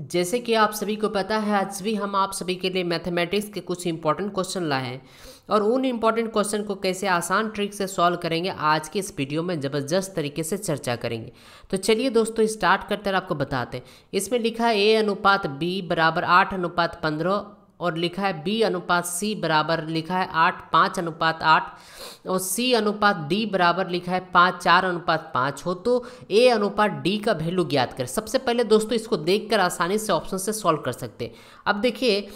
जैसे कि आप सभी को पता है आज भी हम आप सभी के लिए मैथमेटिक्स के कुछ इंपॉर्टेंट क्वेश्चन लाए हैं और उन इम्पॉर्टेंट क्वेश्चन को कैसे आसान ट्रिक से सॉल्व करेंगे आज के इस वीडियो में ज़बरदस्त तरीके से चर्चा करेंगे तो चलिए दोस्तों स्टार्ट करते हैं आपको बताते हैं इसमें लिखा है ए अनुपात बी बराबर आठ अनुपात पंद्रह और लिखा है बी अनुपात सी बराबर लिखा है आठ पाँच अनुपात आठ और सी अनुपात डी बराबर लिखा है पाँच चार अनुपात पाँच हो तो ए अनुपात डी का वैल्यू ज्ञात करें सबसे पहले दोस्तों इसको देखकर आसानी से ऑप्शन से सॉल्व कर सकते हैं अब देखिए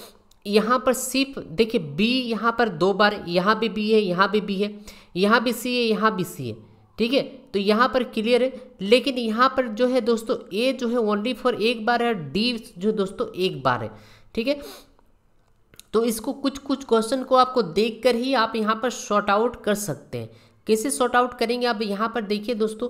यहाँ पर सिर्फ देखिए बी यहाँ पर दो बार यहाँ भी बी है यहाँ भी बी है यहाँ भी सी है यहाँ भी सी है ठीक है तो यहाँ पर क्लियर है लेकिन यहाँ पर जो है दोस्तों ए जो है ओनली फॉर एक बार है डी जो दोस्तों एक बार है ठीक है तो इसको कुछ कुछ क्वेश्चन को आपको देख कर ही आप यहाँ पर शॉर्ट आउट कर सकते हैं कैसे शॉर्ट आउट करेंगे आप यहाँ पर देखिए दोस्तों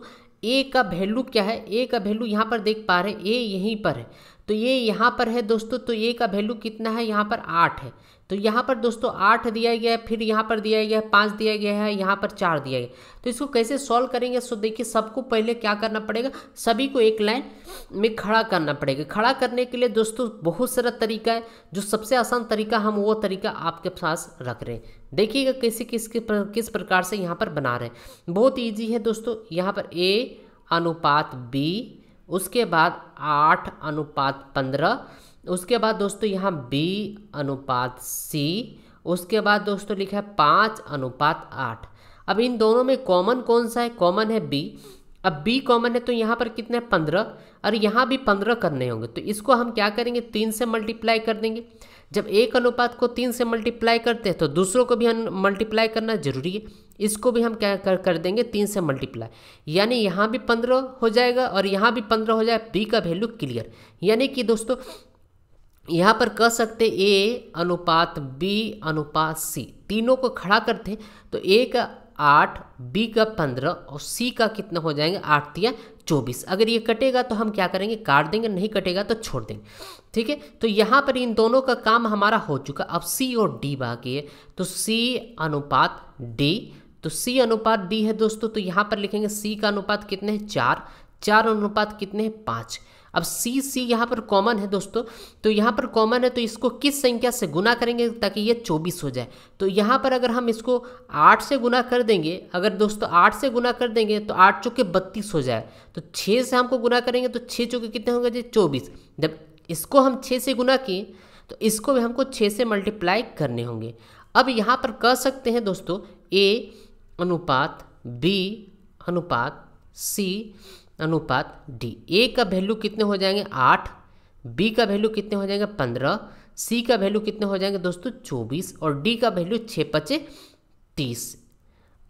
ए का वैल्यू क्या है ए का वैल्यू यहाँ पर देख पा रहे ए यहीं पर है तो ये यहाँ पर है दोस्तों तो ये का वैल्यू कितना है यहाँ पर आठ है तो यहाँ पर दोस्तों आठ दिया गया है फिर यहाँ पर दिया गया है पाँच दिया गया है यहाँ पर चार दिया गया तो इसको कैसे सॉल्व करेंगे सो देखिए सबको पहले क्या करना पड़ेगा सभी को एक लाइन में खड़ा करना पड़ेगा खड़ा करने के लिए दोस्तों बहुत सारा तरीका है जो सबसे आसान तरीका हम वो तरीका आपके पास रख रहे हैं देखिएगा कैसे किस किस प्रकार से यहाँ पर बना रहे हैं बहुत ईजी है दोस्तों यहाँ पर ए अनुपात बी उसके बाद आठ अनुपात पंद्रह उसके बाद दोस्तों यहाँ बी अनुपात सी उसके बाद दोस्तों लिखा है पाँच अनुपात आठ अब इन दोनों में कॉमन कौन सा है कॉमन है बी अब बी कॉमन है तो यहाँ पर कितने पंद्रह और यहाँ भी पंद्रह करने होंगे तो इसको हम क्या करेंगे तीन से मल्टीप्लाई कर देंगे जब एक अनुपात को तीन से मल्टीप्लाई करते हैं तो दूसरों को भी मल्टीप्लाई करना जरूरी है इसको भी हम क्या कर, कर देंगे तीन से मल्टीप्लाई यानी यहाँ भी पंद्रह हो जाएगा और यहाँ भी पंद्रह हो जाए बी का वैल्यू क्लियर यानी कि दोस्तों यहाँ पर कह सकते ए अनुपात बी अनुपात सी तीनों को खड़ा करते तो ए का आठ बी का पंद्रह और सी का कितना हो जाएंगे आठ तिया चौबीस अगर ये कटेगा तो हम क्या करेंगे काट देंगे नहीं कटेगा तो छोड़ देंगे ठीक है तो यहाँ पर इन दोनों का काम हमारा हो चुका अब सी और डी बाकी है तो सी अनुपात डी तो सी अनुपात दी है दोस्तों तो यहाँ पर लिखेंगे सी का अनुपात कितने हैं चार चार अनुपात कितने हैं पाँच अब सी सी यहाँ पर कॉमन है दोस्तों तो यहाँ पर कॉमन है तो इसको किस संख्या से गुना करेंगे ताकि ये चौबीस हो जाए तो यहाँ पर अगर हम इसको आठ से गुना कर देंगे अगर दोस्तों आठ से गुना कर देंगे तो आठ चौके बत्तीस हो जाए तो छः से हमको गुना करेंगे तो छः चौके कितने होंगे जी चौबीस जब इसको हम छः से गुना किए तो इसको भी हमको छः से मल्टीप्लाई करने होंगे अब यहाँ पर कह सकते हैं दोस्तों ए अनुपात बी अनुपात सी अनुपात डी ए का वैल्यू कितने हो जाएंगे आठ बी का वैल्यू कितने हो जाएंगे पंद्रह सी का वैल्यू कितने हो जाएंगे दोस्तों चौबीस और डी का वैल्यू छः पचे तीस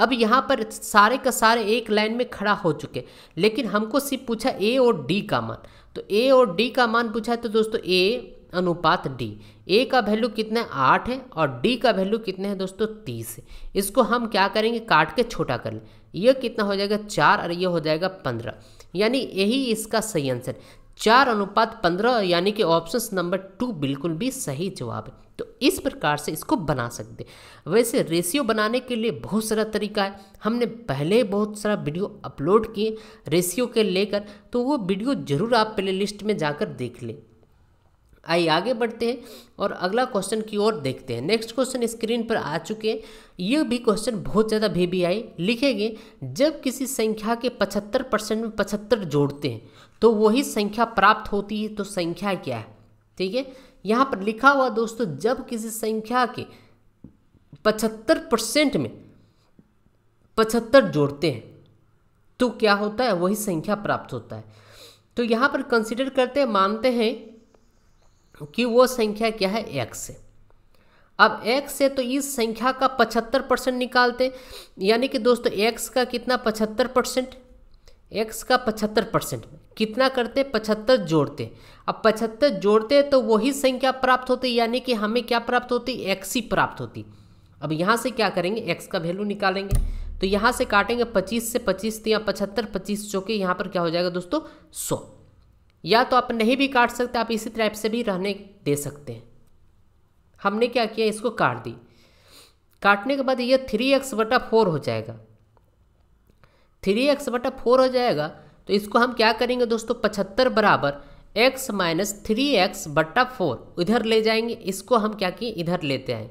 अब यहाँ पर सारे का सारे एक लाइन में खड़ा हो चुके लेकिन हमको सिर्फ पूछा ए और डी का मान तो ए और डी का मान पूछा है तो दोस्तों ए अनुपात डी ए का वैल्यू कितना है आठ है और डी का वैल्यू कितना है दोस्तों तीस है इसको हम क्या करेंगे काट के छोटा कर लें यह कितना हो जाएगा चार और यह हो जाएगा पंद्रह यानी यही इसका सही आंसर चार अनुपात पंद्रह यानी कि ऑप्शन नंबर टू बिल्कुल भी सही जवाब है तो इस प्रकार से इसको बना सकते वैसे रेशियो बनाने के लिए बहुत सारा तरीका है हमने पहले बहुत सारा वीडियो अपलोड किए रेशियो के लेकर तो वो वीडियो ज़रूर आप प्ले लिस्ट में जाकर देख लें आइए आगे बढ़ते हैं और अगला क्वेश्चन की ओर देखते हैं नेक्स्ट क्वेश्चन स्क्रीन पर आ चुके हैं ये भी क्वेश्चन बहुत ज़्यादा भी भी आई लिखेंगे जब किसी संख्या के पचहत्तर परसेंट में पचहत्तर जोड़ते हैं तो वही संख्या प्राप्त होती है तो संख्या क्या है ठीक है यहाँ पर लिखा हुआ दोस्तों जब किसी संख्या के पचहत्तर परसेंट में पचहत्तर जोड़ते हैं तो क्या होता है वही संख्या प्राप्त होता है तो यहाँ पर कंसिडर करते हैं मानते हैं कि वो संख्या क्या है एक्स है अब एक्स से तो इस संख्या का पचहत्तर परसेंट निकालते यानी कि दोस्तों एक्स का कितना पचहत्तर परसेंट एक्स का पचहत्तर परसेंट कितना करते पचहत्तर जोड़ते अब पचहत्तर जोड़ते तो वही संख्या प्राप्त होती यानी कि हमें क्या प्राप्त होती एक्स ही प्राप्त होती अब यहाँ से क्या करेंगे एक्स का वैल्यू निकालेंगे तो यहाँ से काटेंगे पच्चीस से पच्चीस तो या पचहत्तर पच्चीस चौके यहाँ पर क्या हो जाएगा दोस्तों सौ या तो आप नहीं भी काट सकते आप इसी तरह से भी रहने दे सकते हैं हमने क्या किया इसको काट दी काटने के बाद यह थ्री एक्स बटा फोर हो जाएगा थ्री एक्स बटा फोर हो जाएगा तो इसको हम क्या करेंगे दोस्तों पचहत्तर बराबर एक्स माइनस थ्री एक्स बट्टा फोर इधर ले जाएंगे इसको हम क्या किए इधर लेते आए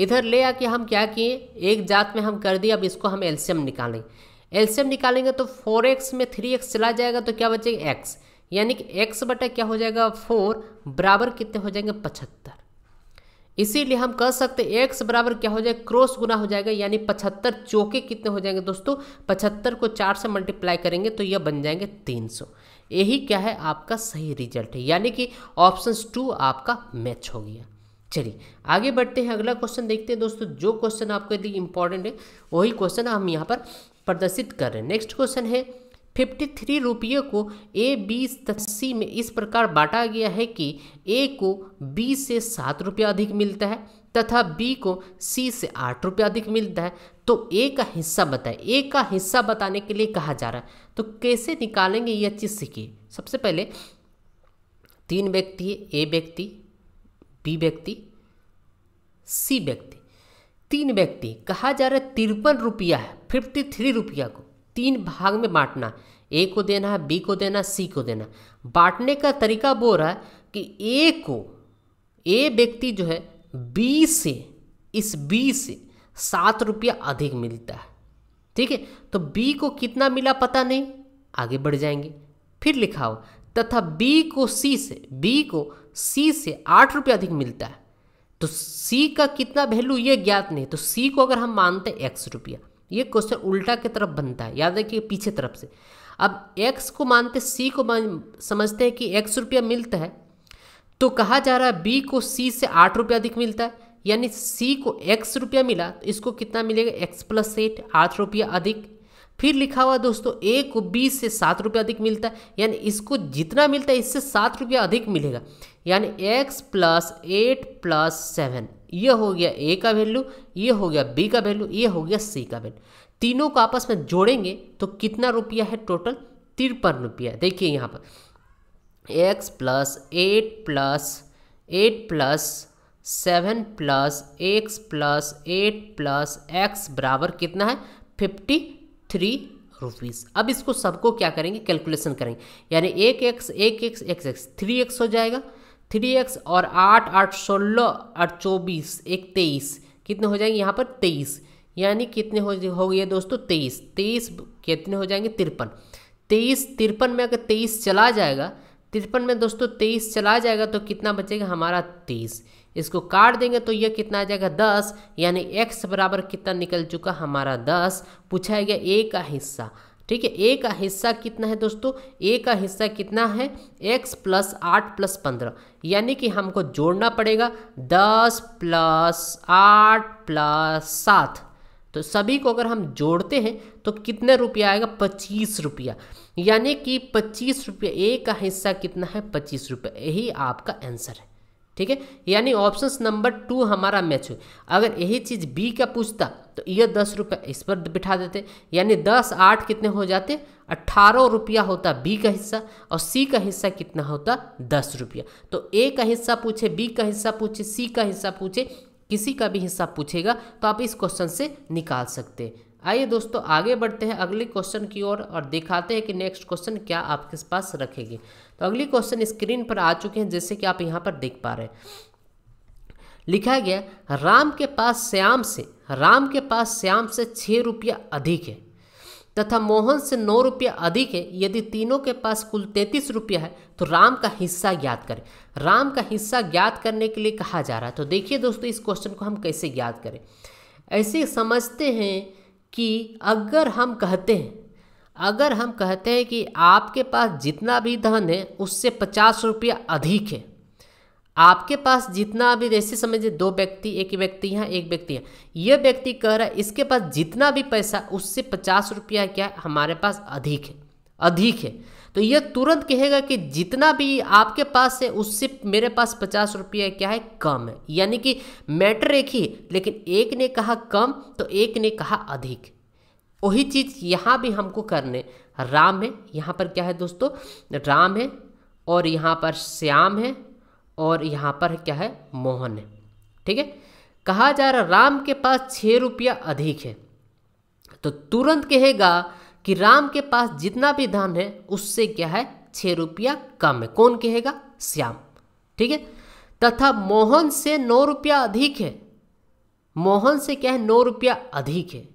इधर ले आके हम क्या किए एक जात में हम कर दिए अब इसको हम एल्शियम निकालें एल्शियम निकालेंगे तो फोर एक्स में थ्री एक्स चला जाएगा तो क्या बचेगा एक्स यानी कि एक्स बटा क्या हो जाएगा फोर बराबर कितने हो जाएंगे पचहत्तर इसीलिए हम कह सकते हैं एक्स बराबर क्या हो जाएगा क्रॉस गुना हो जाएगा यानी पचहत्तर चौके कितने हो जाएंगे दोस्तों पचहत्तर को चार से मल्टीप्लाई करेंगे तो यह बन जाएंगे तीन सौ यही क्या है आपका सही रिजल्ट है यानी कि ऑप्शन टू आपका मैच हो गया चलिए आगे बढ़ते हैं अगला क्वेश्चन देखते हैं दोस्तों जो क्वेश्चन आपको यदि इंपॉर्टेंट है वही क्वेश्चन हम यहाँ पर प्रदर्शित कर रहे हैं नेक्स्ट क्वेश्चन है फिफ्टी थ्री रुपये को ए बी सी में इस प्रकार बांटा गया है कि ए को बी से सात रुपया अधिक मिलता है तथा बी को सी से आठ रुपया अधिक मिलता है तो ए का हिस्सा बताए ए का हिस्सा बताने के लिए कहा जा रहा है तो कैसे निकालेंगे यह चीज़ सीखिए सबसे पहले तीन व्यक्ति है ए व्यक्ति बी व्यक्ति सी व्यक्ति तीन व्यक्ति कहा जा रहा है तिरपन रुपया है फिफ्टी थ्री रुपया को तीन भाग में बांटना ए को देना है बी को देना सी को देना बांटने का तरीका बोल रहा है कि ए को ए व्यक्ति जो है बी से इस बी से सात रुपया अधिक मिलता है ठीक है तो बी को कितना मिला पता नहीं आगे बढ़ जाएंगे फिर लिखा हो तथा बी को सी से बी को सी से आठ रुपया अधिक मिलता है तो सी का कितना वैल्यू ये ज्ञात नहीं तो सी को अगर हम मानते एक्स रुपया ये क्वेश्चन उल्टा की तरफ बनता है याद रखिए पीछे तरफ से अब एक्स को मानते सी को मान, समझते हैं कि एक्स रुपया मिलता है तो कहा जा रहा है बी को सी से आठ रुपया अधिक मिलता है यानी सी को एक्स रुपया मिला तो इसको कितना मिलेगा एक्स प्लस एट आठ रुपया अधिक फिर लिखा हुआ दोस्तों ए को बी से सात रुपया अधिक मिलता है यानी इसको जितना मिलता है इससे सात रुपया अधिक मिलेगा यानी x plus eight plus seven ये हो गया ए का वैल्यू ये हो गया बी का वैल्यू ये हो गया सी का वैल्यू तीनों को आपस में जोड़ेंगे तो कितना रुपया है टोटल तिरपन रुपया देखिए यहाँ पर x plus eight plus eight plus seven plus x plus eight plus x बराबर कितना है फिफ्टी थ्री रुपीज़ अब इसको सबको क्या करेंगे कैलकुलेशन करेंगे यानी एक एक्स एक x x x three x हो जाएगा थ्री एक्स और आठ आठ सोलह और चौबीस एक तेईस कितने हो जाएंगे यहाँ पर तेईस यानी कितने हो हो गए दोस्तों तेईस तेईस कितने हो जाएंगे तिरपन तेईस तिरपन में अगर तेईस चला जाएगा तिरपन में दोस्तों तेईस चला जाएगा तो कितना बचेगा हमारा तेईस इसको काट देंगे तो यह कितना आ जाएगा दस यानी एक्स बराबर कितना निकल चुका हमारा दस पूछा गया ए का हिस्सा ठीक है ए का हिस्सा कितना है दोस्तों ए का हिस्सा कितना है एक्स प्लस आठ प्लस पंद्रह यानी कि हमको जोड़ना पड़ेगा दस प्लस आठ प्लस सात तो सभी को अगर हम जोड़ते हैं तो कितने रुपया आएगा पच्चीस रुपया यानी कि पच्चीस रुपया ए का हिस्सा कितना है पच्चीस रुपया यही आपका आंसर है ठीक है यानी ऑप्शन नंबर टू हमारा मैच हो अगर यही चीज़ बी का पूछता तो ये दस रुपये इस पर बिठा देते यानी दस आठ कितने हो जाते अट्ठारह रुपया होता बी का हिस्सा और सी का हिस्सा कितना होता दस रुपया तो ए का हिस्सा पूछे बी का हिस्सा पूछे सी का हिस्सा पूछे किसी का भी हिस्सा पूछेगा तो आप इस क्वेश्चन से निकाल सकते हैं आइए दोस्तों आगे बढ़ते हैं अगले क्वेश्चन की ओर और, और दिखाते हैं कि नेक्स्ट क्वेश्चन क्या आपके पास रखेगी तो अगली क्वेश्चन स्क्रीन पर आ चुके हैं जैसे कि आप यहाँ पर देख पा रहे हैं लिखा गया राम के पास श्याम से राम के पास श्याम से छः रुपया अधिक है तथा मोहन से नौ रुपया अधिक है यदि तीनों के पास कुल तैंतीस रुपया है तो राम का हिस्सा ज्ञात करें राम का हिस्सा ज्ञात करने के लिए कहा जा रहा है तो देखिए दोस्तों इस क्वेश्चन को हम कैसे ज्ञात करें ऐसे समझते हैं कि अगर हम कहते हैं अगर हम कहते हैं कि आपके पास जितना भी धन है उससे पचास रुपया अधिक है आपके पास जितना भी जैसे समझिए दो व्यक्ति एक व्यक्ति यहाँ एक व्यक्ति यहाँ यह व्यक्ति कह रहा है इसके पास जितना भी पैसा उससे पचास रुपया क्या हमारे पास अधिक है अधिक है तो ये तुरंत कहेगा कि जितना भी आपके पास है उससे मेरे पास पचास रुपया क्या है कम है यानी कि मैटर एक ही लेकिन एक ने कहा कम तो एक ने कहा अधिक वही चीज़ यहां भी हमको करने राम है यहां पर क्या है दोस्तों राम है और यहां पर श्याम है और यहां पर क्या है मोहन है ठीक है कहा जा रहा राम के पास छह रुपया अधिक है तो तुरंत कहेगा कि राम के पास जितना भी धन है उससे क्या है छह रुपया कम है कौन कहेगा श्याम ठीक है तथा मोहन से नौ रुपया अधिक है मोहन से क्या है नौ रुपया अधिक है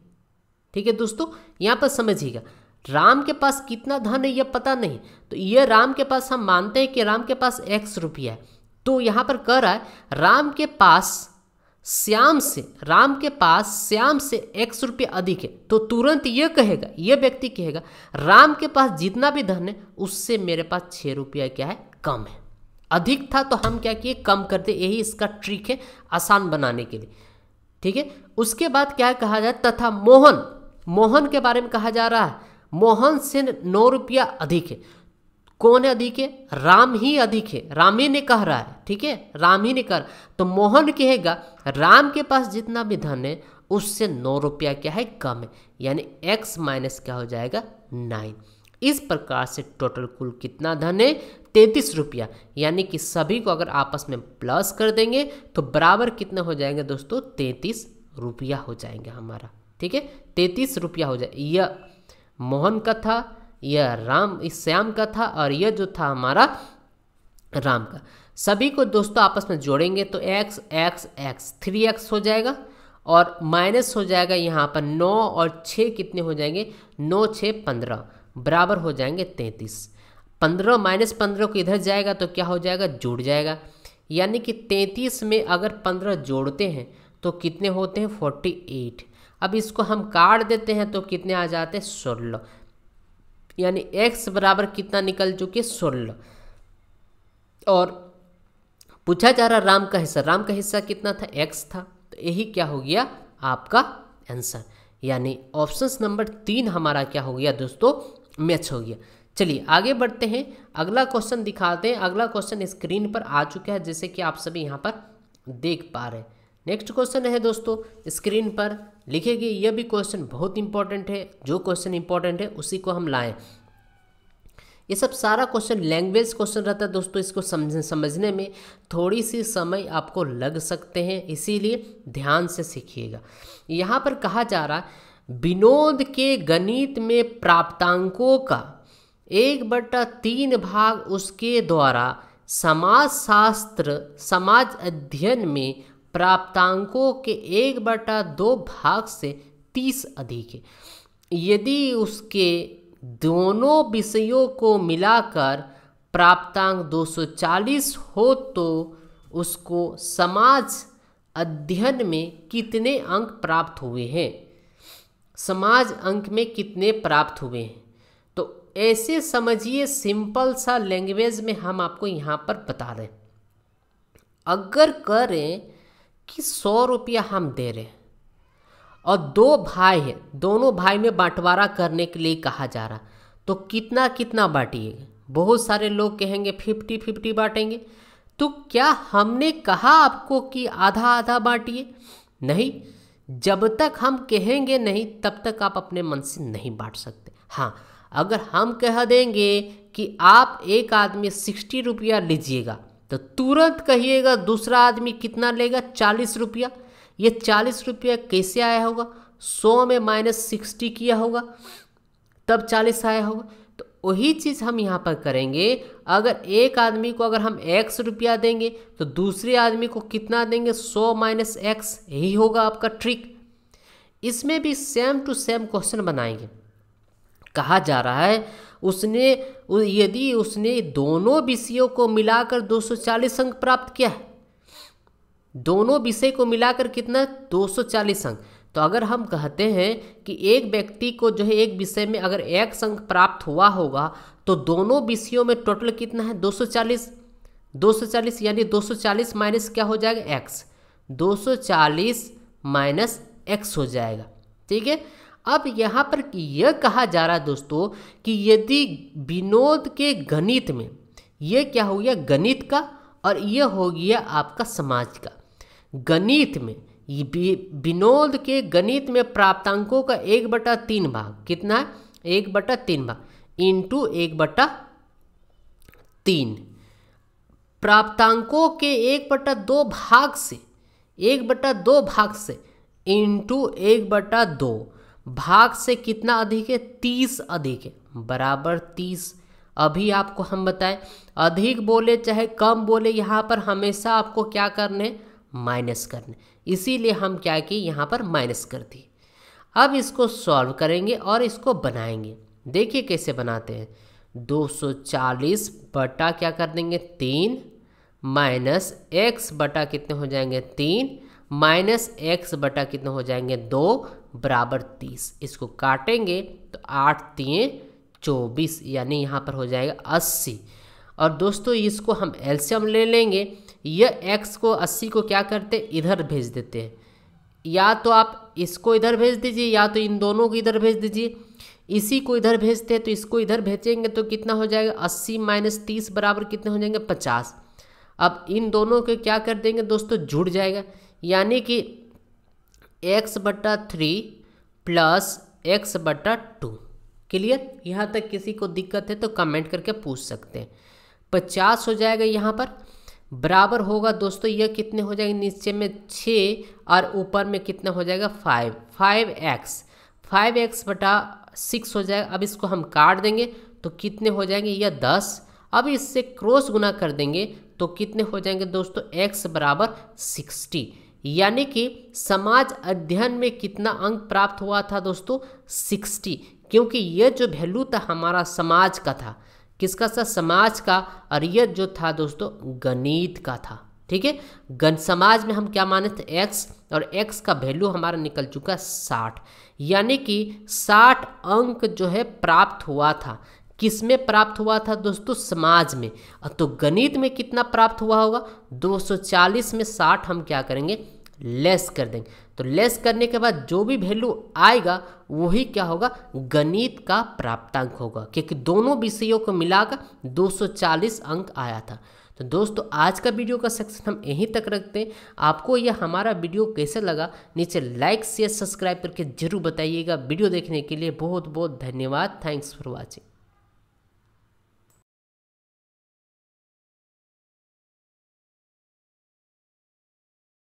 ठीक है दोस्तों यहां पर समझिएगा राम के पास कितना धन है यह पता नहीं तो यह राम के पास हम मानते हैं कि राम के पास एक्स रुपया है तो यहां पर कह रहा है राम के पास श्याम से राम के पास श्याम से एक्स रुपये अधिक है तो तुरंत ये कहेगा ये व्यक्ति कहेगा राम के पास जितना भी धन है उससे मेरे पास छः रुपया क्या है कम है अधिक था तो हम क्या किए कम करते यही इसका ट्रिक है आसान बनाने के लिए ठीक है उसके बाद क्या कहा जाए तथा मोहन मोहन के बारे में कहा जा रहा है मोहन से नौ रुपया अधिक है कौन है अधिक है राम ही अधिक है राम ही ने कह रहा है ठीक है राम ही ने कह तो मोहन कहेगा राम के पास जितना भी धन है उससे नौ रुपया क्या है कम है यानी एक्स माइनस क्या हो जाएगा नाइन इस प्रकार से टोटल कुल कितना धन है तैंतीस रुपया यानी कि सभी को अगर आपस में प्लस कर देंगे तो बराबर कितने हो जाएंगे दोस्तों तैतीस रुपया हो जाएंगे हमारा ठीक है तैतीस रुपया हो जाए यह मोहन का था यह राम इस श्याम का था और यह जो था हमारा राम का सभी को दोस्तों आपस में जोड़ेंगे तो x x x three x हो जाएगा और माइनस हो जाएगा यहाँ पर नौ और छः कितने हो जाएंगे नौ छः पंद्रह बराबर हो जाएंगे तैंतीस पंद्रह माइनस पंद्रह को इधर जाएगा तो क्या हो जाएगा जुड़ जाएगा यानी कि तैंतीस में अगर पंद्रह जोड़ते हैं तो कितने होते हैं फोर्टी एट अब इसको हम काट देते हैं तो कितने आ जाते हैं सोलह यानी एक्स बराबर कितना निकल चुके सोलह और पूछा जा रहा राम का हिस्सा राम का हिस्सा कितना था एक्स था तो यही क्या हो गया आपका आंसर यानी ऑप्शन नंबर तीन हमारा क्या हो गया दोस्तों मैच हो गया चलिए आगे बढ़ते हैं अगला क्वेश्चन दिखाते हैं अगला क्वेश्चन स्क्रीन पर आ चुका है जैसे कि आप सभी यहाँ पर देख पा रहे हैं नेक्स्ट क्वेश्चन है दोस्तों स्क्रीन पर लिखे गए यह भी क्वेश्चन बहुत इंपॉर्टेंट है जो क्वेश्चन इंपॉर्टेंट है उसी को हम लाएं ये सब सारा क्वेश्चन लैंग्वेज क्वेश्चन रहता है दोस्तों इसको समझ समझने में थोड़ी सी समय आपको लग सकते हैं इसीलिए ध्यान से सीखिएगा यहाँ पर कहा जा रहा विनोद के गणित में प्राप्तांकों का एक बटा तीन भाग उसके द्वारा समाजशास्त्र समाज अध्ययन में प्राप्तांकों के एक बटा दो भाग से तीस अधिक है यदि उसके दोनों विषयों को मिलाकर प्राप्तांक 240 हो तो उसको समाज अध्ययन में कितने अंक प्राप्त हुए हैं समाज अंक में कितने प्राप्त हुए हैं तो ऐसे समझिए सिंपल सा लैंग्वेज में हम आपको यहाँ पर बता रहे हैं अगर करें कि सौ रुपया हम दे रहे हैं और दो भाई है दोनों भाई में बंटवारा करने के लिए कहा जा रहा तो कितना कितना बांटिएगा बहुत सारे लोग कहेंगे फिफ्टी फिफ्टी बांटेंगे तो क्या हमने कहा आपको कि आधा आधा बांटिए नहीं जब तक हम कहेंगे नहीं तब तक आप अपने मन से नहीं बांट सकते हाँ अगर हम कह देंगे कि आप एक आदमी सिक्सटी रुपया लीजिएगा तो तुरंत कहिएगा दूसरा आदमी कितना लेगा चालीस रुपया ये चालीस रुपया कैसे आया होगा सौ में माइनस सिक्सटी किया होगा तब चालीस आया होगा तो वही चीज़ हम यहाँ पर करेंगे अगर एक आदमी को अगर हम एक्स रुपया देंगे तो दूसरे आदमी को कितना देंगे सौ माइनस एक्स यही होगा आपका ट्रिक इसमें भी सेम टू सेम क्वेश्चन बनाएंगे कहा जा रहा है उसने यदि उसने दोनों विषयों को मिलाकर 240 अंक प्राप्त किया है दोनों विषय को मिलाकर कितना 240 अंक तो अगर हम कहते हैं कि एक व्यक्ति को जो है एक विषय में अगर एक अंक प्राप्त हुआ होगा तो दोनों विषयों में टोटल कितना है 240 240 यानी 240 माइनस क्या हो जाएगा एक्स 240 माइनस एक्स हो जाएगा ठीक है अब यहाँ पर यह कहा जा रहा है दोस्तों कि यदि विनोद के गणित में यह क्या हो गया गणित का और यह हो गया आपका समाज का गणित में विनोद के गणित में प्राप्तांकों का एक बटा तीन भाग कितना है एक बटा तीन भाग इंटू एक बटा तीन प्राप्तांकों के एक बटा दो भाग से एक बटा दो भाग से इंटू एक बटा दो भाग से कितना अधिक है तीस अधिक है बराबर तीस अभी आपको हम बताएं अधिक बोले चाहे कम बोले यहाँ पर हमेशा आपको क्या करने माइनस करने इसीलिए हम क्या किए यहाँ पर माइनस कर दिए अब इसको सॉल्व करेंगे और इसको बनाएंगे देखिए कैसे बनाते हैं 240 बटा क्या कर देंगे तीन माइनस एक्स बटा कितने हो जाएंगे तीन माइनस एक्स बटा कितने हो जाएंगे दो बराबर तीस इसको काटेंगे तो आठ तीन चौबीस यानी यहाँ पर हो जाएगा अस्सी और दोस्तों इसको हम एल्शियम ले लेंगे यह एक्स को अस्सी को क्या करते इधर भेज देते हैं या तो आप इसको इधर भेज दीजिए या तो इन दोनों को इधर भेज दीजिए इसी को इधर भेजते हैं तो इसको इधर भेजेंगे तो कितना हो जाएगा अस्सी माइनस तीस बराबर कितने हो जाएंगे पचास अब इन दोनों को क्या कर देंगे दोस्तों जुड़ जाएगा यानी कि एक्स बटा थ्री प्लस एक्स बटा टू क्लियर यहाँ तक किसी को दिक्कत है तो कमेंट करके पूछ सकते हैं पचास हो जाएगा यहाँ पर बराबर होगा दोस्तों यह कितने हो जाएंगे नीचे में छः और ऊपर में कितना हो जाएगा five five x five x बटा सिक्स हो जाएगा अब इसको हम काट देंगे तो कितने हो जाएंगे यह दस अब इससे क्रॉस गुना कर देंगे तो कितने हो जाएंगे दोस्तों एक्स बराबर सिक्सटी यानी कि समाज अध्ययन में कितना अंक प्राप्त हुआ था दोस्तों सिक्सटी क्योंकि ये जो वैल्यू था हमारा समाज का था किसका सा समाज का और ये जो था दोस्तों गणित का था ठीक है गण समाज में हम क्या माने थे एक्स और एक्स का वैल्यू हमारा निकल चुका साठ यानी कि साठ अंक जो है प्राप्त हुआ था किस में प्राप्त हुआ था दोस्तों समाज में तो गणित में कितना प्राप्त हुआ होगा 240 में 60 हम क्या करेंगे लेस कर देंगे तो लेस करने के बाद जो भी वैल्यू आएगा वही क्या होगा गणित का प्राप्तांक होगा क्योंकि दोनों विषयों को मिलाकर 240 अंक आया था तो दोस्तों आज का वीडियो का सेक्शन हम यहीं तक रखते हैं आपको यह हमारा वीडियो कैसे लगा नीचे लाइक शेयर सब्सक्राइब करके जरूर बताइएगा वीडियो देखने के लिए बहुत बहुत धन्यवाद थैंक्स फॉर वॉचिंग